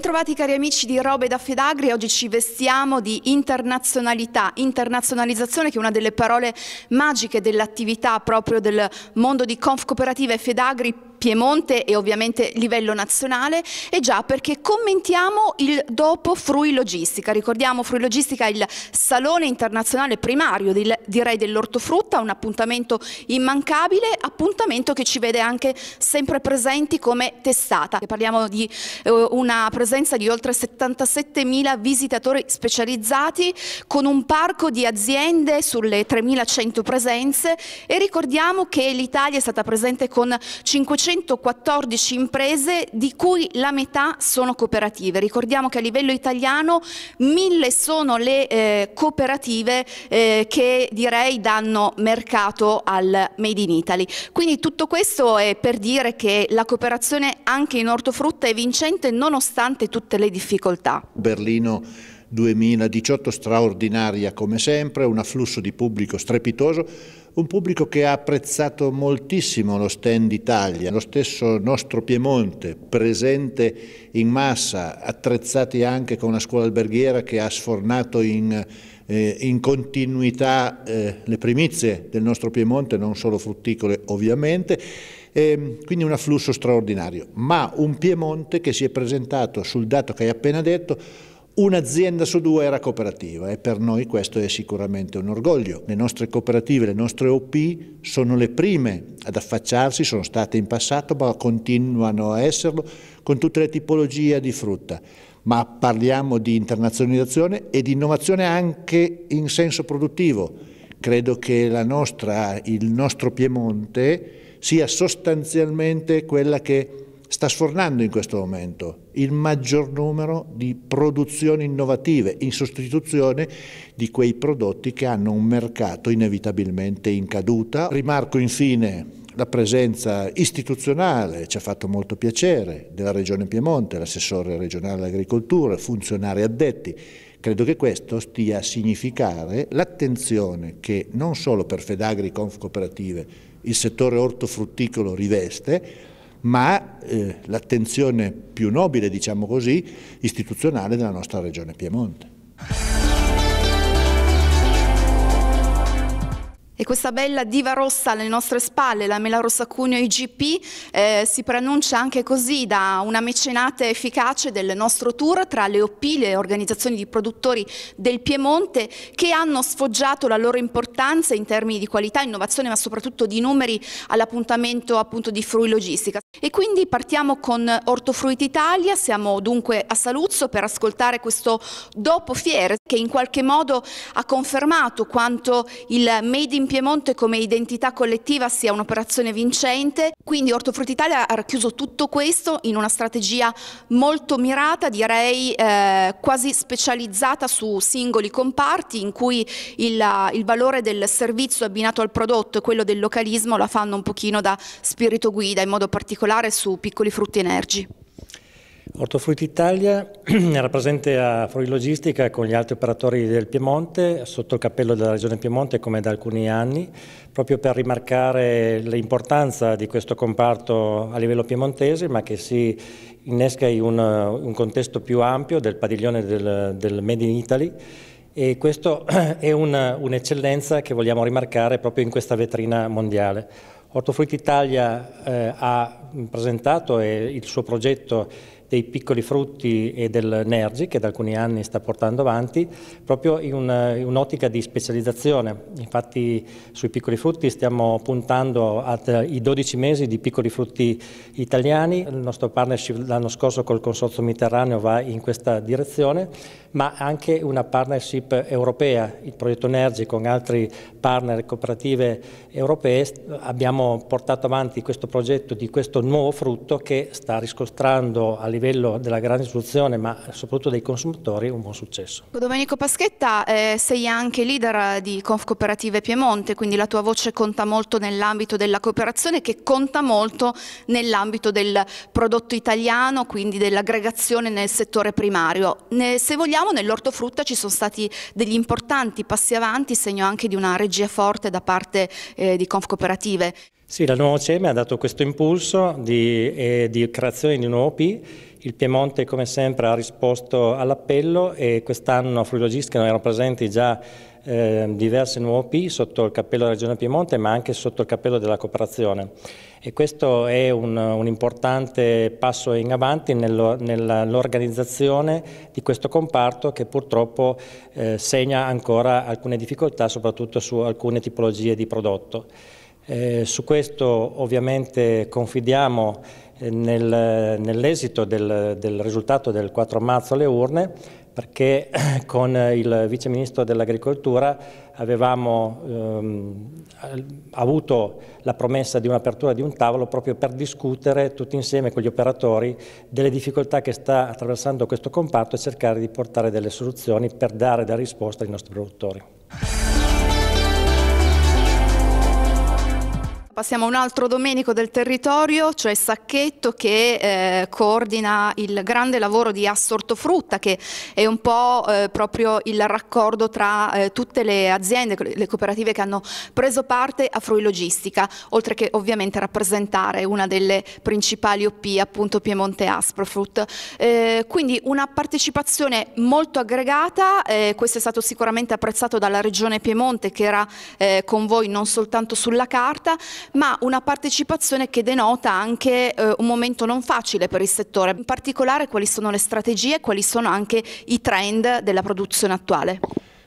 Bentrovati cari amici di Robe da Fedagri, oggi ci vestiamo di internazionalità, internazionalizzazione che è una delle parole magiche dell'attività proprio del mondo di Conf Cooperativa e Fedagri Piemonte e ovviamente livello nazionale e già perché commentiamo il dopo Frui Logistica. Ricordiamo Frui Logistica è il salone internazionale primario direi dell'ortofrutta, un appuntamento immancabile, appuntamento che ci vede anche sempre presenti come testata. Parliamo di eh, una presenza di oltre 77.000 visitatori specializzati con un parco di aziende sulle 3.100 presenze e ricordiamo che l'Italia è stata presente con 500 114 imprese di cui la metà sono cooperative. Ricordiamo che a livello italiano mille sono le eh, cooperative eh, che direi danno mercato al Made in Italy. Quindi tutto questo è per dire che la cooperazione anche in ortofrutta è vincente nonostante tutte le difficoltà. Berlino 2018 straordinaria come sempre, un afflusso di pubblico strepitoso, un pubblico che ha apprezzato moltissimo lo stand Italia, lo stesso nostro Piemonte, presente in massa, attrezzati anche con la scuola alberghiera che ha sfornato in, eh, in continuità eh, le primizie del nostro Piemonte, non solo frutticole ovviamente, eh, quindi un afflusso straordinario. Ma un Piemonte che si è presentato sul dato che hai appena detto un'azienda su due era cooperativa e per noi questo è sicuramente un orgoglio. Le nostre cooperative, le nostre OP sono le prime ad affacciarsi, sono state in passato ma continuano a esserlo con tutte le tipologie di frutta. Ma parliamo di internazionalizzazione e di innovazione anche in senso produttivo. Credo che nostra, il nostro Piemonte sia sostanzialmente quella che sta sfornando in questo momento il maggior numero di produzioni innovative in sostituzione di quei prodotti che hanno un mercato inevitabilmente in caduta. Rimarco infine la presenza istituzionale, ci ha fatto molto piacere, della Regione Piemonte, l'assessore regionale all'agricoltura, funzionari addetti. Credo che questo stia a significare l'attenzione che non solo per Fedagri Conf Cooperative il settore ortofrutticolo riveste, ma eh, l'attenzione più nobile, diciamo così, istituzionale della nostra regione Piemonte. questa bella diva rossa alle nostre spalle, la Mela Rossa Cuneo IGP, eh, si preannuncia anche così da una mecenate efficace del nostro tour tra le OP, le organizzazioni di produttori del Piemonte, che hanno sfoggiato la loro importanza in termini di qualità, innovazione, ma soprattutto di numeri all'appuntamento appunto di Frui Logistica. E quindi partiamo con Ortofruit Italia, siamo dunque a Saluzzo per ascoltare questo dopo fiere che in qualche modo ha confermato quanto il Made in Piemonte Piemonte come identità collettiva sia un'operazione vincente, quindi Ortofrutti Italia ha racchiuso tutto questo in una strategia molto mirata, direi eh, quasi specializzata su singoli comparti in cui il, il valore del servizio abbinato al prodotto e quello del localismo la fanno un pochino da spirito guida, in modo particolare su piccoli frutti energici. Ortofrutti Italia era presente a Logistica con gli altri operatori del Piemonte, sotto il cappello della Regione Piemonte come da alcuni anni, proprio per rimarcare l'importanza di questo comparto a livello piemontese, ma che si innesca in un, un contesto più ampio del padiglione del, del Made in Italy e questo è un'eccellenza un che vogliamo rimarcare proprio in questa vetrina mondiale. Ortofrutti Italia eh, ha presentato eh, il suo progetto dei piccoli frutti e del Nergi che da alcuni anni sta portando avanti proprio in un'ottica di specializzazione. Infatti sui piccoli frutti stiamo puntando ai eh, 12 mesi di piccoli frutti italiani. Il nostro partnership l'anno scorso col Consorzio Mediterraneo va in questa direzione, ma anche una partnership europea, il progetto Nergi con altri partner cooperative europee abbiamo portato avanti questo progetto di questo nuovo frutto che sta riscontrando a livello della grande istruzione ma soprattutto dei consumatori un buon successo. Domenico Paschetta, eh, sei anche leader di Conf Cooperative Piemonte, quindi la tua voce conta molto nell'ambito della cooperazione che conta molto nell'ambito del prodotto italiano, quindi dell'aggregazione nel settore primario. Ne, se vogliamo nell'ortofrutta ci sono stati degli importanti passi avanti, segno anche di una regione strategia forte da parte eh, di Confcooperative. Sì, la nuova CEME ha dato questo impulso di, eh, di creazione di un nuovo OP. Il Piemonte, come sempre, ha risposto all'appello e quest'anno a Fruilogistica erano presenti già Ehm, diverse nuove OP sotto il cappello della Regione Piemonte ma anche sotto il cappello della cooperazione e questo è un, un importante passo in avanti nell'organizzazione di questo comparto che purtroppo eh, segna ancora alcune difficoltà soprattutto su alcune tipologie di prodotto. Eh, su questo ovviamente confidiamo nel, nell'esito del, del risultato del 4 marzo alle urne perché con il Vice Ministro dell'Agricoltura avevamo ehm, avuto la promessa di un'apertura di un tavolo proprio per discutere tutti insieme con gli operatori delle difficoltà che sta attraversando questo comparto e cercare di portare delle soluzioni per dare da risposta ai nostri produttori. Passiamo a un altro domenico del territorio, cioè Sacchetto che eh, coordina il grande lavoro di Assortofrutta che è un po' eh, proprio il raccordo tra eh, tutte le aziende, le cooperative che hanno preso parte a Frui Logistica, oltre che ovviamente rappresentare una delle principali OP appunto Piemonte Asprofrut. Eh, quindi una partecipazione molto aggregata, eh, questo è stato sicuramente apprezzato dalla Regione Piemonte che era eh, con voi non soltanto sulla carta, ma una partecipazione che denota anche eh, un momento non facile per il settore, in particolare quali sono le strategie, e quali sono anche i trend della produzione attuale.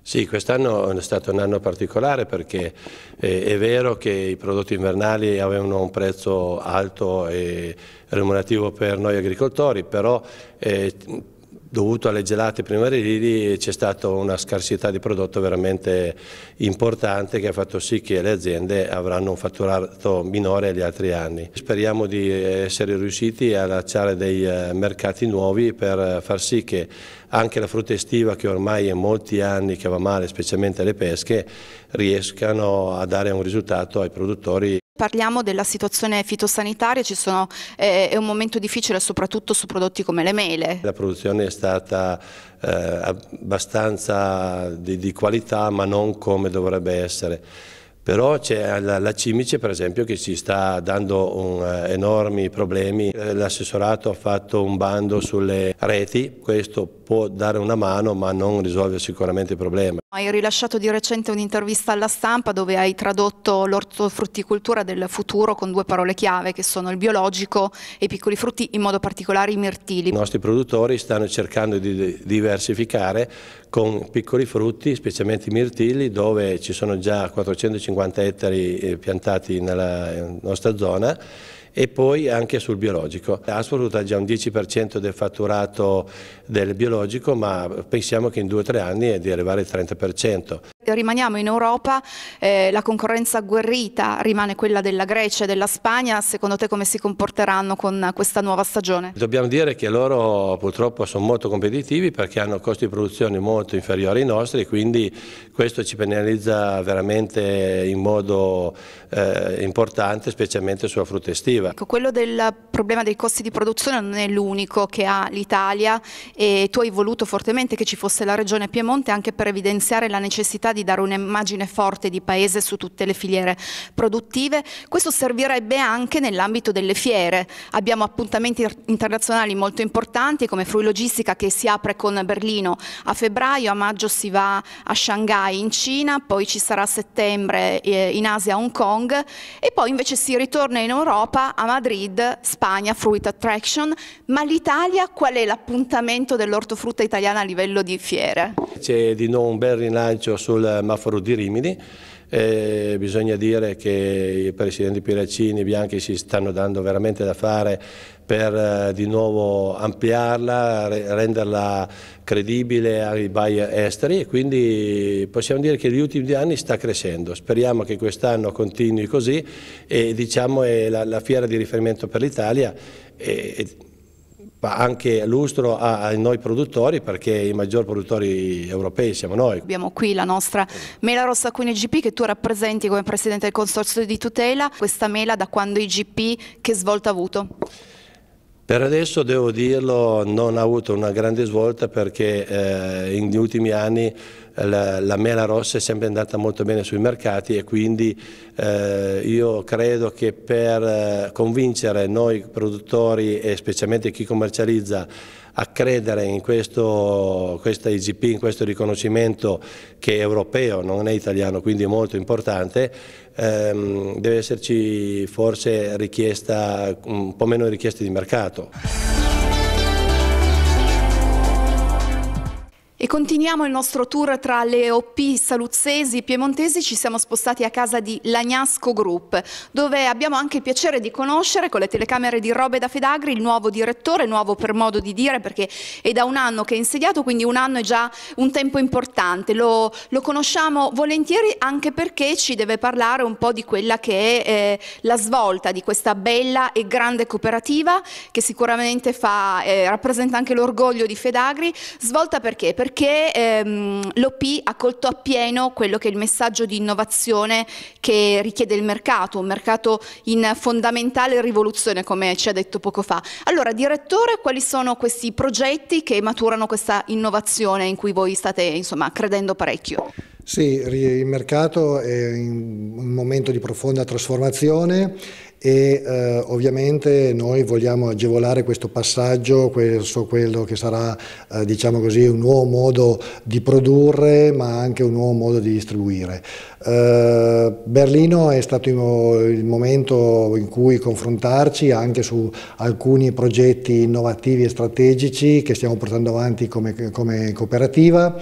Sì, quest'anno è stato un anno particolare perché eh, è vero che i prodotti invernali avevano un prezzo alto e remunerativo per noi agricoltori, però eh, dovuto alle gelate primaverili c'è stata una scarsità di prodotto veramente importante che ha fatto sì che le aziende avranno un fatturato minore agli altri anni. Speriamo di essere riusciti a lanciare dei eh, mercati nuovi per far sì che anche la frutta estiva che ormai è molti anni che va male, specialmente le pesche, riescano a dare un risultato ai produttori. Parliamo della situazione fitosanitaria, sono, eh, è un momento difficile soprattutto su prodotti come le mele. La produzione è stata eh, abbastanza di, di qualità ma non come dovrebbe essere però c'è la, la, Cimice per esempio che ci sta dando un, eh, enormi problemi, eh, l'assessorato ha fatto un bando sulle reti, questo può dare una mano ma non risolve sicuramente il problema. Hai rilasciato di recente un'intervista alla stampa dove hai tradotto l'ortofrutticoltura del futuro con due parole chiave che sono il biologico e i piccoli frutti, in modo particolare i mirtili. I nostri produttori stanno cercando di diversificare con piccoli frutti, specialmente i mirtilli, dove ci sono già 450 50 ettari eh, piantati nella eh, nostra zona e poi anche sul biologico. Asford ha già un 10% del fatturato del biologico ma pensiamo che in 2-3 anni è di arrivare al 30% rimaniamo in Europa, eh, la concorrenza agguerrita rimane quella della Grecia e della Spagna, secondo te come si comporteranno con questa nuova stagione? Dobbiamo dire che loro purtroppo sono molto competitivi perché hanno costi di produzione molto inferiori ai nostri, e quindi questo ci penalizza veramente in modo eh, importante, specialmente sulla frutta estiva. Ecco, quello del problema dei costi di produzione non è l'unico che ha l'Italia e tu hai voluto fortemente che ci fosse la regione Piemonte anche per evidenziare la necessità di di dare un'immagine forte di paese su tutte le filiere produttive. Questo servirebbe anche nell'ambito delle fiere. Abbiamo appuntamenti internazionali molto importanti come Frui Logistica che si apre con Berlino a febbraio, a maggio si va a Shanghai in Cina, poi ci sarà a settembre eh, in Asia Hong Kong e poi invece si ritorna in Europa a Madrid, Spagna, Fruit Attraction, ma l'Italia qual è l'appuntamento dell'ortofrutta italiana a livello di fiere? C'è di nuovo un bel rilancio sul maforo di Rimini. Eh, bisogna dire che i presidenti Piracini e Bianchi si stanno dando veramente da fare per eh, di nuovo ampliarla, re renderla credibile ai buyer esteri e quindi possiamo dire che negli ultimi anni sta crescendo. Speriamo che quest'anno continui così e diciamo è la, la fiera di riferimento per l'Italia. e ma anche lustro a, noi produttori perché i maggior produttori europei siamo noi. Abbiamo qui la nostra mela rossa con IGP che tu rappresenti come presidente del consorzio di tutela, questa mela da quando IGP che svolta ha avuto? Per adesso devo dirlo non ha avuto una grande svolta perché eh, negli ultimi anni eh, la, la, mela rossa è sempre andata molto bene sui mercati e quindi eh, io credo che per eh, convincere noi produttori e specialmente chi commercializza a credere in questo, questa IGP, in questo riconoscimento che è europeo, non è italiano, quindi è molto importante, ehm, deve esserci forse richiesta, un po' meno richieste di mercato. continuiamo il nostro tour tra le OP saluzzesi piemontesi, ci siamo spostati a casa di Lagnasco Group, dove abbiamo anche il piacere di conoscere con le telecamere di Robe da Fedagri il nuovo direttore, nuovo per modo di dire perché è da un anno che è insediato, quindi un anno è già un tempo importante, lo, lo conosciamo volentieri anche perché ci deve parlare un po' di quella che è eh, la svolta di questa bella e grande cooperativa che sicuramente fa, eh, rappresenta anche l'orgoglio di Fedagri, svolta perché? Perché perché ehm, l'OP ha colto appieno quello che è il messaggio di innovazione che richiede il mercato, un mercato in fondamentale rivoluzione come ci ha detto poco fa. Allora direttore quali sono questi progetti che maturano questa innovazione in cui voi state insomma credendo parecchio? Sì, il mercato è in un momento di profonda trasformazione e eh, ovviamente noi vogliamo agevolare questo passaggio verso quello che sarà eh, diciamo così, un nuovo modo di produrre ma anche un nuovo modo di distribuire. Eh, Berlino è stato il momento in cui confrontarci anche su alcuni progetti innovativi e strategici che stiamo portando avanti come, come cooperativa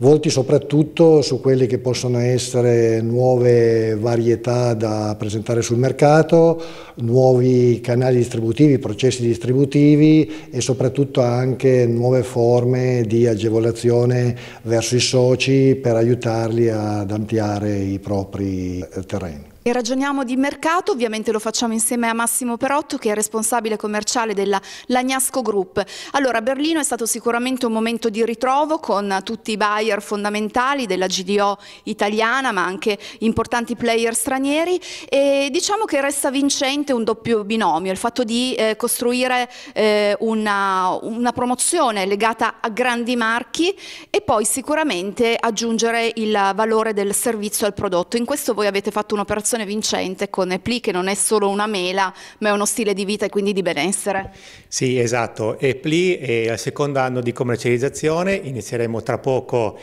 volti soprattutto su quelle che possono essere nuove varietà da presentare sul mercato, nuovi canali distributivi, processi distributivi e soprattutto anche nuove forme di agevolazione verso i soci per aiutarli ad ampliare i propri terreni. E ragioniamo di mercato, ovviamente lo facciamo insieme a Massimo Perotto che è responsabile commerciale della Lagnasco Group. Allora Berlino è stato sicuramente un momento di ritrovo con tutti i buyer fondamentali della GDO italiana ma anche importanti player stranieri e diciamo che resta vincente un doppio binomio, il fatto di eh, costruire eh, una, una promozione legata a grandi marchi e poi sicuramente aggiungere il valore del servizio al prodotto. In questo voi avete fatto un'operazione relazione vincente con EPLI che non è solo una mela ma è uno stile di vita e quindi di benessere. Sì esatto, EPLI è al secondo anno di commercializzazione, inizieremo tra poco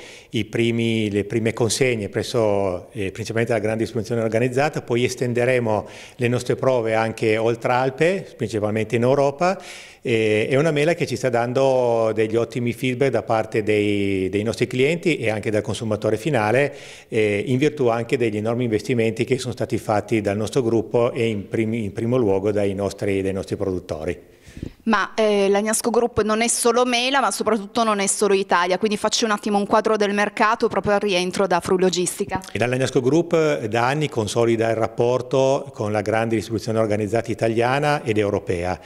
primi, le prime consegne presso eh, principalmente la grande distribuzione organizzata, poi estenderemo le nostre prove anche oltre Alpe, principalmente in Europa è una mela che ci sta dando degli ottimi feedback da parte dei, dei nostri clienti e anche dal consumatore finale, eh, in virtù anche degli enormi investimenti che sono stati fatti dal nostro gruppo e in, prim in primo luogo dai nostri, dai nostri produttori. Ma eh, l'Agnasco Group non è solo Mela, ma soprattutto non è solo Italia, quindi faccio un attimo un quadro del mercato proprio al rientro da Frulogistica. E l'Agnasco Group eh, da anni consolida il rapporto con la grande distribuzione organizzata italiana ed europea.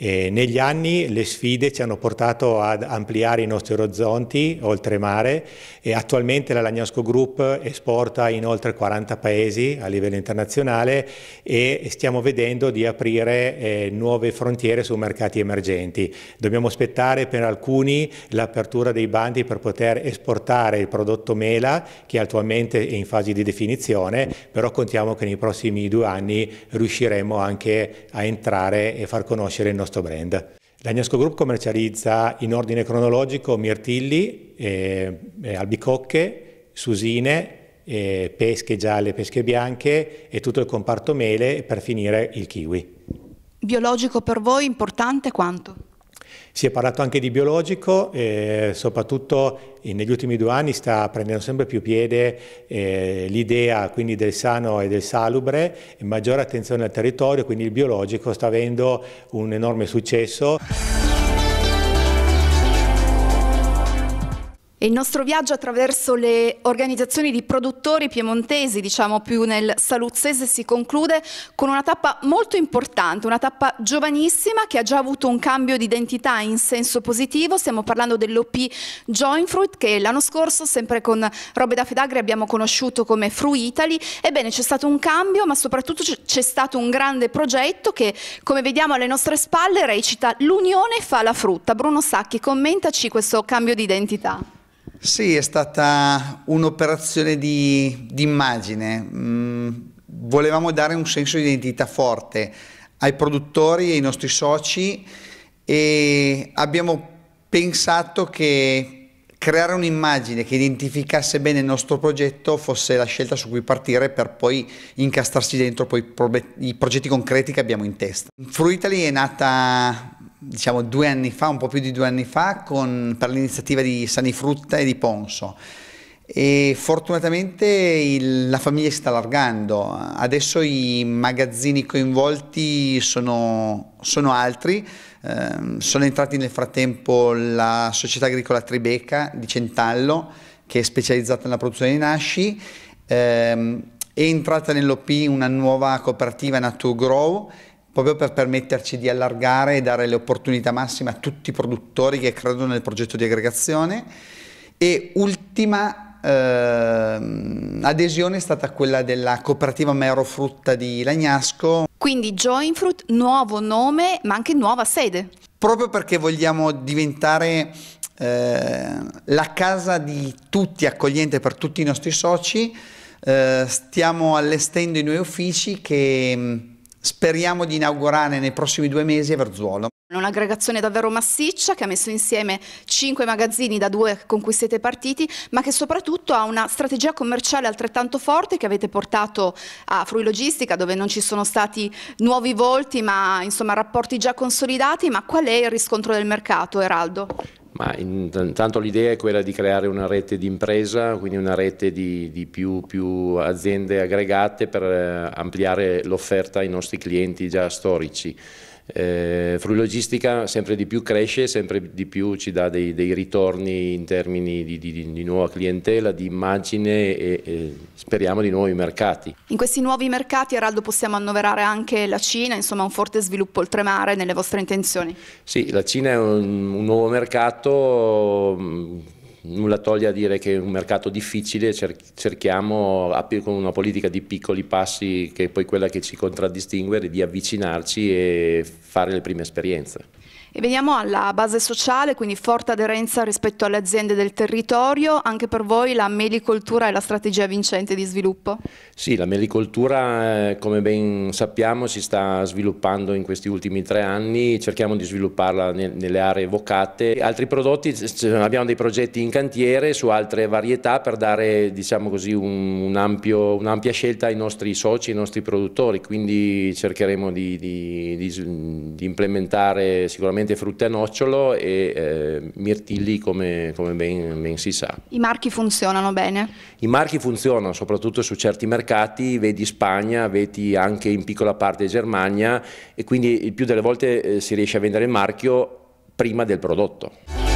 E negli anni le sfide ci hanno portato ad ampliare i nostri orizzonti oltremare e attualmente la Lagnasco Group esporta in oltre 40 paesi a livello internazionale e stiamo vedendo di aprire eh, nuove frontiere su mercati emergenti emergenti. Dobbiamo aspettare per alcuni l'apertura dei bandi per poter esportare il prodotto mela che attualmente è in fase di definizione, però contiamo che nei prossimi due anni riusciremo anche a entrare e far conoscere il nostro brand. L'Agnesco Group commercializza in ordine cronologico mirtilli, eh, eh albicocche, susine, eh, pesche gialle, pesche bianche e tutto il comparto mele per finire il kiwi. Biologico per voi importante quanto? Si è parlato anche di biologico, eh, soprattutto negli ultimi due anni sta prendendo sempre più piede eh, l'idea quindi del sano e del salubre, maggiore attenzione al territorio, quindi il biologico sta avendo un enorme successo. Il nostro viaggio attraverso le organizzazioni di produttori piemontesi, diciamo più nel saluzzese, si conclude con una tappa molto importante, una tappa giovanissima che ha già avuto un cambio di identità in senso positivo. Stiamo parlando dell'OP Joinfruit che l'anno scorso, sempre con Robe da Fedagri, abbiamo conosciuto come Frui Italy. Ebbene, c'è stato un cambio, ma soprattutto c'è stato un grande progetto che, come vediamo alle nostre spalle, recita L'Unione fa la frutta. Bruno Sacchi, commentaci questo cambio di identità. Sì, è stata un'operazione di, di, immagine. Mm, volevamo dare un senso di identità forte ai produttori e ai nostri soci e abbiamo pensato che creare un'immagine che identificasse bene il nostro progetto fosse la scelta su cui partire per poi incastrarsi dentro poi i progetti concreti che abbiamo in testa. Fruitaly è nata diciamo due anni fa, un po' più di due anni fa, con, per l'iniziativa di Sanifrutta e di Ponso. E fortunatamente il, la famiglia si sta allargando, adesso i magazzini coinvolti sono, sono altri, eh, sono entrati nel frattempo la società agricola Tribeca di Centallo che è specializzata nella produzione di nasci, eh, è entrata nell'OP una nuova cooperativa Grow, proprio per permetterci di allargare e dare le opportunità massime a tutti i produttori che credono nel progetto di aggregazione. E ultima eh, adesione è stata quella della cooperativa Mero Frutta di Lagnasco. Quindi Joinfruit, nuovo nome ma anche nuova sede. Proprio perché vogliamo diventare eh, la casa di tutti, accogliente per tutti i nostri soci, eh, stiamo allestendo i nuovi uffici che Speriamo di inaugurare nei prossimi due mesi a Verzuolo. Un'aggregazione davvero massiccia che ha messo insieme cinque magazzini da due con cui siete partiti, ma che soprattutto ha una strategia commerciale altrettanto forte che avete portato a Frui Logistica, dove non ci sono stati nuovi volti, ma insomma rapporti già consolidati. Ma qual è il riscontro del mercato, Eraldo? Ma intanto l'idea è quella di creare una rete di impresa, quindi una rete di, di più, più, aziende aggregate per eh, ampliare l'offerta ai nostri clienti già storici. Eh, Logistica sempre di più cresce, sempre di più ci dà dei, dei ritorni in termini di, di, di, nuova clientela, di immagine e, e, speriamo di nuovi mercati. In questi nuovi mercati, Araldo, possiamo annoverare anche la Cina, insomma un forte sviluppo oltremare nelle vostre intenzioni? Sì, la Cina è un, un nuovo mercato nulla toglie a dire che è un mercato difficile, cerchiamo con una politica di piccoli passi che è poi quella che ci contraddistingue di avvicinarci e fare le prime esperienze. E veniamo alla base sociale, quindi forte aderenza rispetto alle aziende del territorio, anche per voi la melicoltura è la strategia vincente di sviluppo? Sì, la melicoltura eh, come ben sappiamo si sta sviluppando in questi ultimi tre anni, cerchiamo di svilupparla nelle aree evocate. Altri prodotti, abbiamo dei progetti in cantiere su altre varietà per dare diciamo così, un ampio, un'ampia scelta ai nostri soci, ai nostri produttori, quindi cercheremo di, di, di, di implementare sicuramente esclusivamente frutta a nocciolo e eh, mirtilli come, come ben, ben, si sa. I marchi funzionano bene? I marchi funzionano soprattutto su certi mercati, vedi Spagna, vedi anche in piccola parte Germania e quindi il più delle volte eh, si riesce a vendere il marchio prima del prodotto.